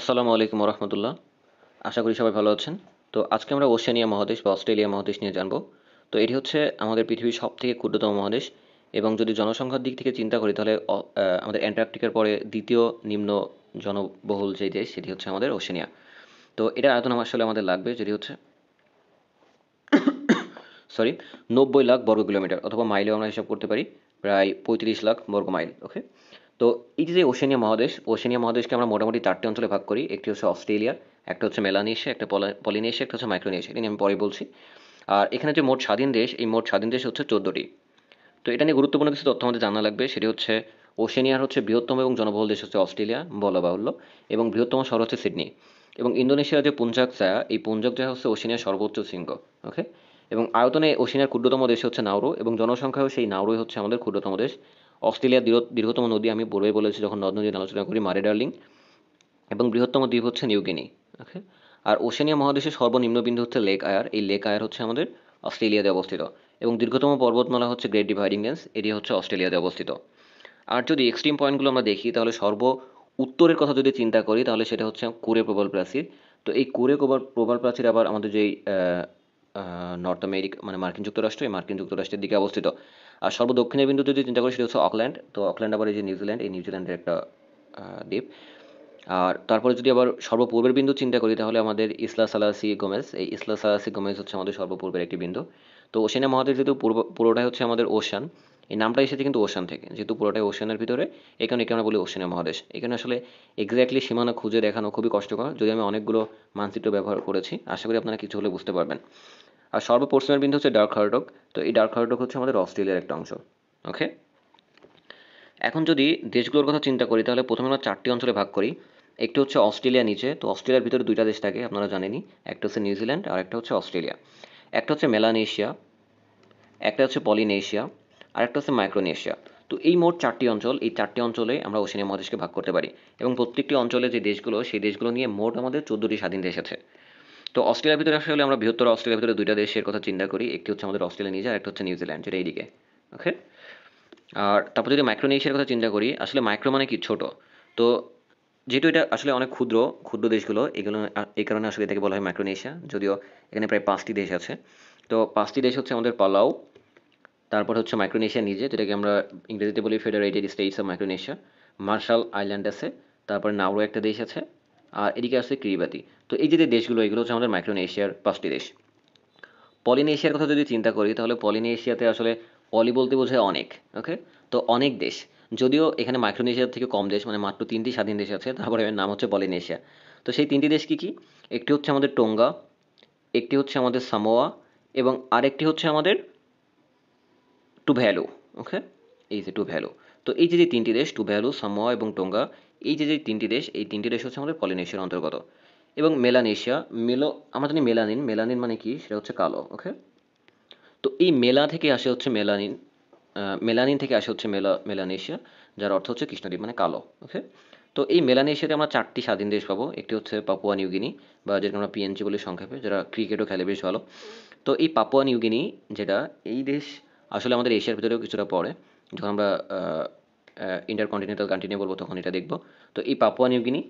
আসসালামু আলাইকুম রহমতুল্লাহ আশা করি সবাই ভালো আছেন তো আজকে আমরা ওশিয়ানিয়া মহাদেশ বা অস্ট্রেলিয়া মহাদেশ নিয়ে জানবো তো এটি হচ্ছে আমাদের পৃথিবীর সব থেকে ক্ষুদ্রতম মহাদেশ এবং যদি জনসংখ্যার দিক থেকে চিন্তা করি তাহলে আমাদের অ্যান্টার্কটিকার পরে দ্বিতীয় নিম্ন জনবহুল যে দেশ সেটি হচ্ছে আমাদের ওশিয়ানিয়া তো এটার আয়তন আসলে আমাদের লাগবে যেটি হচ্ছে সরি নব্বই লাখ বর্গ কিলোমিটার অথবা মাইলেও আমরা হিসাব করতে পারি প্রায় পঁয়ত্রিশ লাখ বর্গ মাইল ওকে তো এই যে ওশেনিয়া মহাদেশ ওশেনিয়া মহাদেশকে আমরা মোটামুটি চারটি অঞ্চলে ভাগ করি একটি হচ্ছে অস্ট্রেলিয়া একটা হচ্ছে মেলানেশিয়া একটা পলিনেশিয়া একটা হচ্ছে মাইক্রোনেশিয়া এটা আমি পরে বলছি আর এখানে যে মোট স্বাধীন দেশ এই মোট স্বাধীন দেশ হচ্ছে চোদ্দোটি তো এটা নিয়ে গুরুত্বপূর্ণ কিছু তথ্য আমাদের জানা লাগবে সেটি হচ্ছে ওশেনিয়ার হচ্ছে বৃহত্তম এবং জনবহুল দেশ হচ্ছে অস্ট্রেলিয়া বলা বাহুল্য এবং বৃহত্তম শহর হচ্ছে সিডনি এবং ইন্দোনেশিয়ার যে পুঞ্জাক জায়া এই পুঞ্জাক জায়া হচ্ছে ওশেনিয়ার সর্বোচ্চ শৃঙ্গ ওকে এবং আয়তনে ওশেনিয়ার ক্ষুদ্রতম দেশ হচ্ছে নাউরো এবং জনসংখ্যাও সেই নাউরোই হচ্ছে আমাদের ক্ষুদ্রতম দেশ অস্ট্রেলিয়ার দীর্ঘতম নদী আমি পূর্বে বলেছি যখন নদ নদী আলোচনা করি মারে ডার্লিং এবং বৃহত্তম দ্বীপ হচ্ছে নিউগিনি ওকে আর ওশেনিয়া মহাদেশের সর্বনিম্ন বিন্দু হচ্ছে লেক আয়ার এই লেক আয়ার হচ্ছে আমাদের অস্ট্রেলিয়াতে অবস্থিত এবং দীর্ঘতম পর্বতমালা হচ্ছে গ্রেট ডিভাইডিং রেঞ্জ এটি হচ্ছে অস্ট্রেলিয়াতে অবস্থিত আর যদি এক্সট্রিম পয়েন্টগুলো আমরা দেখি তাহলে সর্ব উত্তরের কথা যদি চিন্তা করি তাহলে সেটা হচ্ছে কুরে প্রবল প্রাচীর তো এই কুরে প্রবল প্রবল প্রাচীর আবার আমাদের যেই নর্থ আমেরিকা মানে মার্কিন যুক্তরাষ্ট্র এই মার্কিন যুক্তরাষ্ট্রের দিকে অবস্থিত আর সর্বদক্ষিণের বিন্দুতে যদি চিন্তা করি সেটা হচ্ছে অকল্যান্ড তো অকল্যান্ড আবার এই যে নিউজিল্যান্ড এই নিউজিল্যান্ডের একটা দ্বীপ আর তারপরে যদি আবার সর্বপূর্বের বিন্দু চিন্তা করি তাহলে আমাদের ইসলা সালাসি গোমেস এই ইসলা সালাসি গোমেস হচ্ছে আমাদের সর্বপূর্বের একটি বিন্দু তো ওশেনিয়া মহাদেশ যেহেতু পূর্ব পুরোটাই হচ্ছে আমাদের ওশান এই নামটা এসেছে কিন্তু ওশান থেকে যেহেতু পুরোটাই ওশানের ভিতরে এখানে এখানে আমরা বলি ওশানীয় মহাদেশ এখানে আসলে এক্স্যাক্টলি সীমানা খুঁজে দেখানো খুবই কষ্টকর যদি আমি অনেকগুলো মানচিত্র ব্যবহার করেছি আশা করি আপনারা কিছু হলে বুঝতে পারবেন আর সর্বপশ্চিমের বিন্দু হচ্ছে ডার্ক হার্ডক তো এই ডার্ক হার্ডক হচ্ছে আমাদের অস্ট্রেলিয়ার একটা অংশ ওকে এখন যদি দেশগুলোর কথা চিন্তা করি তাহলে প্রথমে আমরা চারটি অঞ্চলে ভাগ করি একটি হচ্ছে অস্ট্রেলিয়া নিচে তো অস্ট্রেলিয়ার ভিতরে দুইটা দেশ থাকে আপনারা জানেনই একটা হচ্ছে নিউজিল্যান্ড আর একটা হচ্ছে অস্ট্রেলিয়া একটা হচ্ছে মেলানেশিয়া একটা হচ্ছে পলিনেশিয়া আর একটা হচ্ছে মাইক্রোনেশিয়া তো এই মোট চারটি অঞ্চল এই চারটি অঞ্চলে আমরা ওশিনিয়া মহাদেশকে ভাগ করতে পারি এবং প্রত্যেকটি অঞ্চলে যে দেশগুলো সেই দেশগুলো নিয়ে মোট আমাদের চোদ্দোটি স্বাধীন দেশ আছে তো অস্ট্রেলিয়ার ভিতরে আসলে আমরা বৃহত্তর অস্ট্রেলিয়ার ভিতরে দুইটা দেশের কথা চিন্তা করি একটি হচ্ছে আমাদের অস্ট্রেলিয়া নিজে আর একটা হচ্ছে নিউজিল্যান্ড যেটা এইদিকে ওকে আর তারপর যদি মাইক্রোনেশিয়ার কথা চিন্তা করি আসলে মাইক্রো মানে কি ছোট তো যেহেতু এটা আসলে অনেক ক্ষুদ্র ক্ষুদ্র দেশগুলো এগুলো এই কারণে আসলে এটাকে বলা হয় মাইক্রোনেশিয়া যদিও এখানে প্রায় পাঁচটি দেশ আছে তো পাঁচটি দেশ হচ্ছে আমাদের পালাও তারপর হচ্ছে মাইক্রোনেশিয়া নিজে যেটাকে আমরা ইংরেজিতে বলি Federated States of Micronesia Marshall Island আছে তারপর নাউরো একটা দেশ আছে আর এদিকে আসছে কিরিবাতি তো এই যে দেশগুলো এগুলো হচ্ছে আমাদের মাইক্রোনেশিয়ার পাঁচটি দেশ পলিনেশিয়ার কথা যদি চিন্তা করি তাহলে পলিনেশিয়াতে আসলে পলি বলতে বোঝায় অনেক ওকে তো অনেক দেশ যদিও এখানে মাইক্রোনেশিয়ার থেকে কম দেশ মানে মাত্র তিনটি স্বাধীন দেশ আছে তারপরে এর নাম হচ্ছে পলিনেশিয়া তো সেই তিনটি দেশ কী কী একটি হচ্ছে আমাদের টোঙ্গা একটি হচ্ছে আমাদের সামোয়া এবং আরেকটি হচ্ছে আমাদের টুভ্যালু ওকে এই যে টু ভ্যালু তো এই যে যে তিনটি দেশ টু ভ্যালু সামোয়া এবং টোঙ্গা এই যে যে তিনটি দেশ এই তিনটি দেশ হচ্ছে আমাদের পলিনেশিয়ার অন্তর্গত এবং মেলানেশিয়া মেলো আমাদের জানি মেলানিন মেলানিন মানে কি সেটা হচ্ছে কালো ওকে তো এই মেলা থেকে আসে হচ্ছে মেলানিন মেলানিন থেকে আসে হচ্ছে মেলা মেলানেশিয়া যার অর্থ হচ্ছে কৃষ্ণদ্বীপ মানে কালো ওকে তো এই মেলানেশিয়াতে আমরা চারটি স্বাধীন দেশ পাবো একটি হচ্ছে পাপুয়া নিউগিনি বা যেটা আমরা পিএনজি বলি সংক্ষেপে যারা ক্রিকেটও খেলে বেশ ভালো তো এই পাপুয়া নিউগিনি যেটা এই দেশ আসলে আমাদের এশিয়ার ভিতরেও কিছুটা পড়ে যখন আমরা ইন্টারকন্টিনেন্টাল কান্ট্রি নিয়ে বলবো তখন এটা দেখব তো এই পাপুয়া নিউগিনি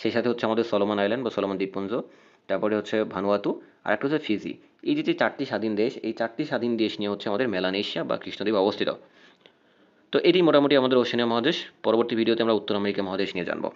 সেই সাথে হচ্ছে আমাদের সলোমন আইল্যান্ড বা সলোমন দ্বীপপুঞ্জ তারপরে হচ্ছে ভানুয়াতু আর একটা হচ্ছে ফিজি এই যে চারটি স্বাধীন দেশ এই চারটি স্বাধীন দেশ নিয়ে হচ্ছে আমাদের মেলানেশিয়া বা কৃষ্ণদ্বীপ অবস্থিত তো এটি মোটামুটি আমাদের ওশেনিয়া মহাদেশ পরবর্তী ভিডিওতে আমরা উত্তর আমেরিকা মহাদেশ নিয়ে জানবো